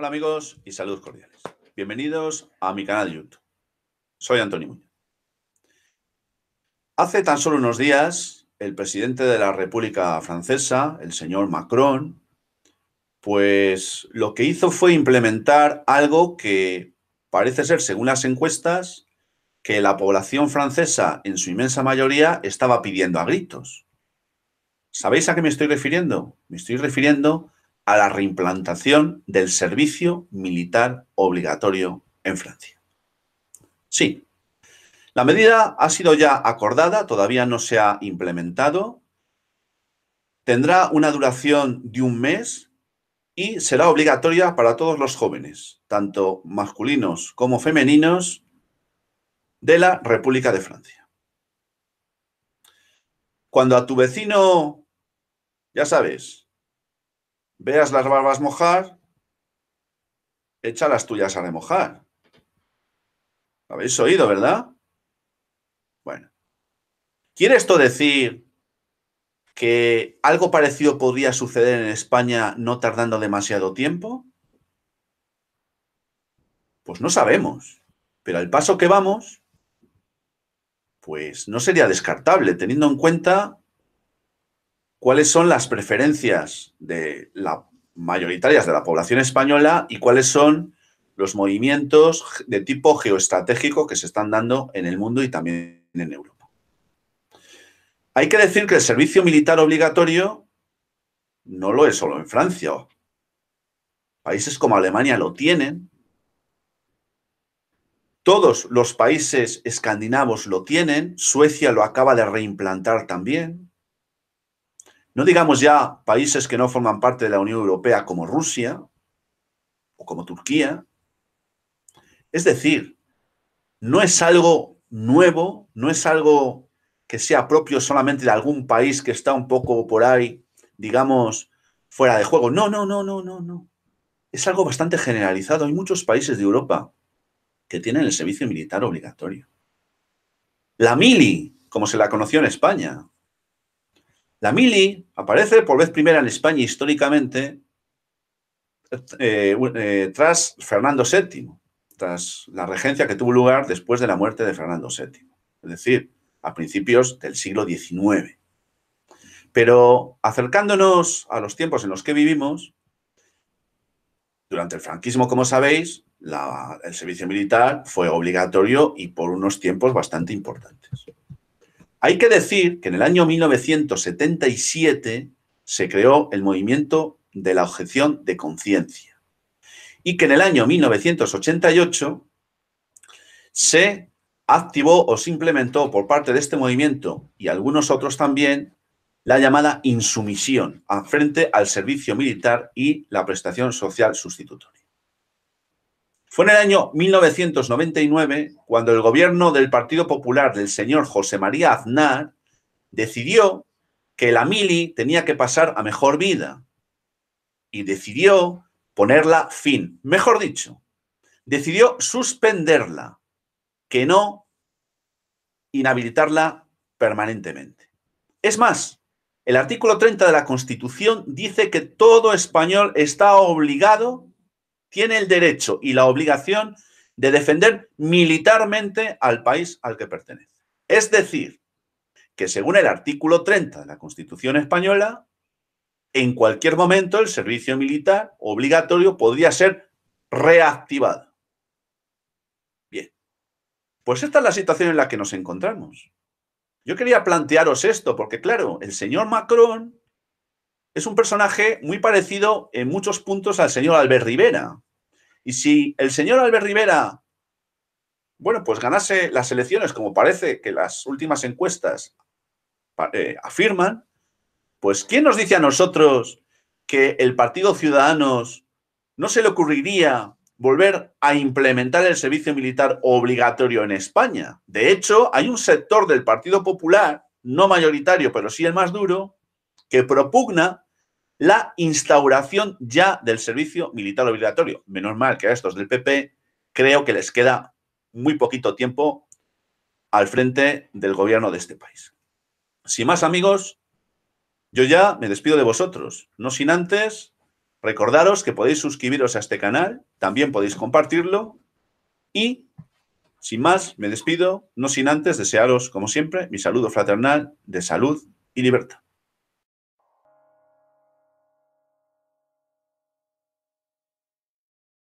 Hola amigos y saludos cordiales. Bienvenidos a mi canal de YouTube. Soy Antonio Muñoz. Hace tan solo unos días, el presidente de la República Francesa, el señor Macron, pues lo que hizo fue implementar algo que parece ser, según las encuestas, que la población francesa en su inmensa mayoría estaba pidiendo a gritos. ¿Sabéis a qué me estoy refiriendo? Me estoy refiriendo a la reimplantación del servicio militar obligatorio en Francia. Sí, la medida ha sido ya acordada, todavía no se ha implementado, tendrá una duración de un mes y será obligatoria para todos los jóvenes, tanto masculinos como femeninos, de la República de Francia. Cuando a tu vecino, ya sabes, veas las barbas mojar, echa las tuyas a remojar. ¿Lo habéis oído, verdad? Bueno. ¿Quiere esto decir que algo parecido podría suceder en España no tardando demasiado tiempo? Pues no sabemos. Pero al paso que vamos, pues no sería descartable, teniendo en cuenta cuáles son las preferencias de la, mayoritarias de la población española y cuáles son los movimientos de tipo geoestratégico que se están dando en el mundo y también en Europa. Hay que decir que el servicio militar obligatorio no lo es solo en Francia. Países como Alemania lo tienen. Todos los países escandinavos lo tienen. Suecia lo acaba de reimplantar también. No digamos ya países que no forman parte de la Unión Europea como Rusia o como Turquía. Es decir, no es algo nuevo, no es algo que sea propio solamente de algún país que está un poco por ahí, digamos, fuera de juego. No, no, no, no, no, no. Es algo bastante generalizado. Hay muchos países de Europa que tienen el servicio militar obligatorio. La mili, como se la conoció en España, la mili aparece por vez primera en España históricamente eh, eh, tras Fernando VII, tras la regencia que tuvo lugar después de la muerte de Fernando VII, es decir, a principios del siglo XIX. Pero acercándonos a los tiempos en los que vivimos, durante el franquismo, como sabéis, el servicio militar fue obligatorio y por unos tiempos bastante importantes. Hay que decir que en el año 1977 se creó el movimiento de la objeción de conciencia y que en el año 1988 se activó o se implementó por parte de este movimiento y algunos otros también la llamada insumisión frente al servicio militar y la prestación social sustitutoria. Fue en el año 1999 cuando el gobierno del Partido Popular del señor José María Aznar decidió que la mili tenía que pasar a mejor vida y decidió ponerla fin. Mejor dicho, decidió suspenderla, que no inhabilitarla permanentemente. Es más, el artículo 30 de la Constitución dice que todo español está obligado tiene el derecho y la obligación de defender militarmente al país al que pertenece. Es decir, que según el artículo 30 de la Constitución española, en cualquier momento el servicio militar obligatorio podría ser reactivado. Bien, pues esta es la situación en la que nos encontramos. Yo quería plantearos esto, porque claro, el señor Macron es un personaje muy parecido en muchos puntos al señor Albert Rivera. Y si el señor Albert Rivera, bueno, pues ganase las elecciones, como parece que las últimas encuestas eh, afirman, pues ¿quién nos dice a nosotros que el Partido Ciudadanos no se le ocurriría volver a implementar el servicio militar obligatorio en España? De hecho, hay un sector del Partido Popular, no mayoritario, pero sí el más duro, que propugna la instauración ya del servicio militar obligatorio. Menos mal que a estos del PP creo que les queda muy poquito tiempo al frente del gobierno de este país. Sin más amigos, yo ya me despido de vosotros, no sin antes recordaros que podéis suscribiros a este canal, también podéis compartirlo y, sin más, me despido, no sin antes desearos, como siempre, mi saludo fraternal de salud y libertad.